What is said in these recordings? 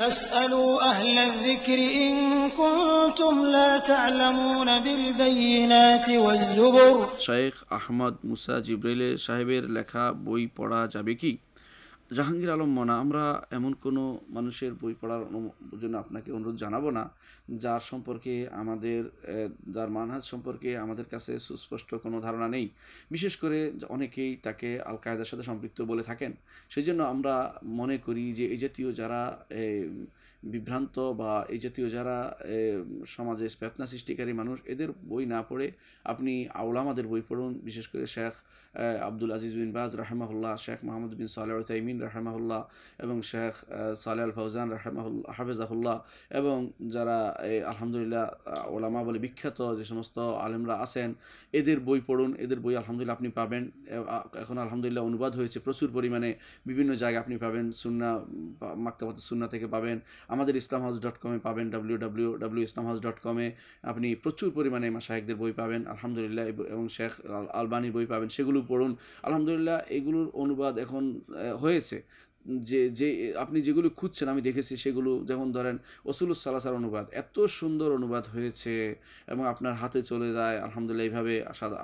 فاسألوا أهل الذكر إن كنتم لا تعلمون بالبينات والزبر شيخ أحمد موسى جبريل شاهبير لكا بوي پڑا جابيكي জাহাঙ্গীর আলম মনা আমরা এমন কোনো মানুষের বই পড়ার জন্য আপনাকে অনুরোধ জানাবো না যার সম্পর্কে আমাদের যার মানহাজ সম্পর্কে আমাদের কাছে সুস্পষ্ট কোনো ধারণা নেই বিশেষ করে অনেকেই তাকে আল কায়দার সাথে সম্পৃক্ত বলে থাকেন সেই জন্য আমরা মনে করি যে এই জাতীয় যারা বিভ্রান্ত বা এই জাতীয় যারা সমাজে স্প্যাতনা সৃষ্টিকারী মানুষ এদের বই না পড়ে আপনি আউলামাদের বই পড়ুন বিশেষ করে শেখ আব্দুল আজিজ বিন বাজ রাহেমাহুল্লাহ শেখ মাহমুদ বিন সালেহ তাইমিন রাহেমাহুল্লাহ এবং শেখ সালে আল ফৌজান রাহেমাহুল্লা হাফেজাহুল্লাহ এবং যারা আলহামদুলিল্লাহ ওলামা বলে বিখ্যাত যে সমস্ত আলেমরা আছেন এদের বই পড়ুন এদের বই আলহামদুলিল্লাহ আপনি পাবেন এখন আলহামদুলিল্লাহ অনুবাদ হয়েছে প্রচুর পরিমাণে বিভিন্ন জায়গায় আপনি পাবেন সুন্না মাক্তাবাত সুন্না থেকে পাবেন আমাদের ইসলাম হাউস ডট কমে পাবেন W W W Islam house dot কমে আপনি প্রচুর পরিমাণে শাহেকদের বই পাবেন আলহামদুলিল্লাহ এবং শেখ আলবানির বই পাবেন সেগুলো পড়ুন আলহামদুলিল্লাহ এগুলোর অনুবাদ এখন হয়েছে যে যে আপনি যেগুলো খুঁজছেন আমি দেখেছি সেগুলো যেমন ধরেন অসুল সালাসার অনুবাদ এত সুন্দর অনুবাদ হয়েছে এবং আপনার হাতে চলে যায় আলহামদুলিল্লাহ এইভাবে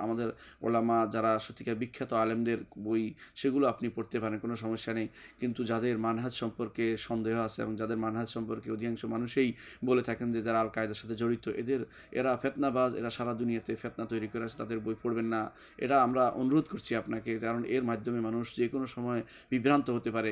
আমাদের ওলামা যারা সত্যিকার বিখ্যাত আলেমদের বই সেগুলো আপনি পড়তে পারেন কোনো সমস্যা নেই কিন্তু যাদের মানহাজ সম্পর্কে সন্দেহ আছে এবং যাদের মানহাজ সম্পর্কে অধিকাংশ মানুষেই বলে থাকেন যে যারা আল কায়দার সাথে জড়িত এদের এরা ফেতনাবাজ এরা সারা দুনিয়াতে ফেতনা তৈরি করে আছে তাদের বই পড়বেন না এটা আমরা অনুরোধ করছি আপনাকে কারণ এর মাধ্যমে মানুষ যে কোনো সময় বিভ্রান্ত হতে পারে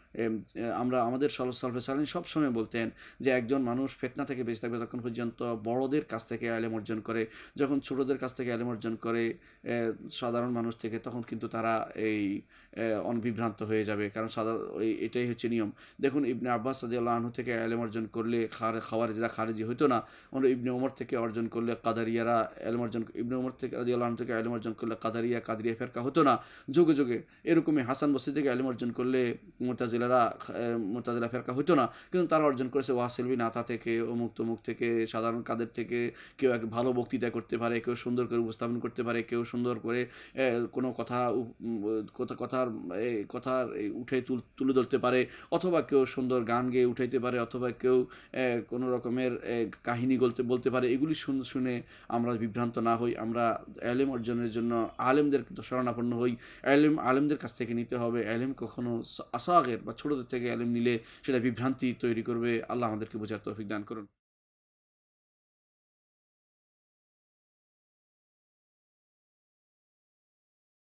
আমরা আমাদের সরস সালফে সালিন সবসময় বলতেন যে একজন মানুষ ফেতনা থেকে বেঁচে থাকবে তখন পর্যন্ত বড়দের কাছ থেকে আলেম অর্জন করে যখন ছোটদের কাছ থেকে আলেম অর্জন করে সাধারণ মানুষ থেকে তখন কিন্তু তারা এই অনবিভ্রান্ত হয়ে যাবে কারণ সাদা এটাই হচ্ছে নিয়ম দেখুন ইবনে আব্বাস সাদিউল্লাহ আনহু থেকে আলেম অর্জন করলে খার খাওয়ারিজরা খারেজি হতো না অন্য ইবনে ওমর থেকে অর্জন করলে কাদারিয়ারা আলেম অর্জন ইবনে ওমর থেকে আদি আনহু থেকে আলেম অর্জন করলে কাদারিয়া কাদারিয়া ফেরকা হতো না যুগে যুগে এরকমই হাসান বসি থেকে আলেম অর্জন করলে মোতাজিল মহিলারা মোতাজিলা ফেরকা হইতো না কিন্তু তারা অর্জন করেছে ওয়াসিলবি নাথা থেকে অমুক তমুক থেকে সাধারণ কাদের থেকে কেউ এক ভালো বক্তৃতা করতে পারে কেউ সুন্দর করে উপস্থাপন করতে পারে কেউ সুন্দর করে কোনো কথা কথার কথার উঠে তুলে ধরতে পারে অথবা কেউ সুন্দর গান গেয়ে উঠাইতে পারে অথবা কেউ কোনো রকমের কাহিনী বলতে বলতে পারে এগুলি শুনে আমরা বিভ্রান্ত না হই আমরা অ্যালেম অর্জনের জন্য আলেমদের শরণাপন্ন হই অ্যালেম আলেমদের কাছ থেকে নিতে হবে অ্যালেম কখনো আসাগের বা ছোটদের থেকে আলেম নিলে সেটা বিভ্রান্তি তৈরি করবে আল্লাহ আমাদেরকে বোঝার তৌফিক দান করুন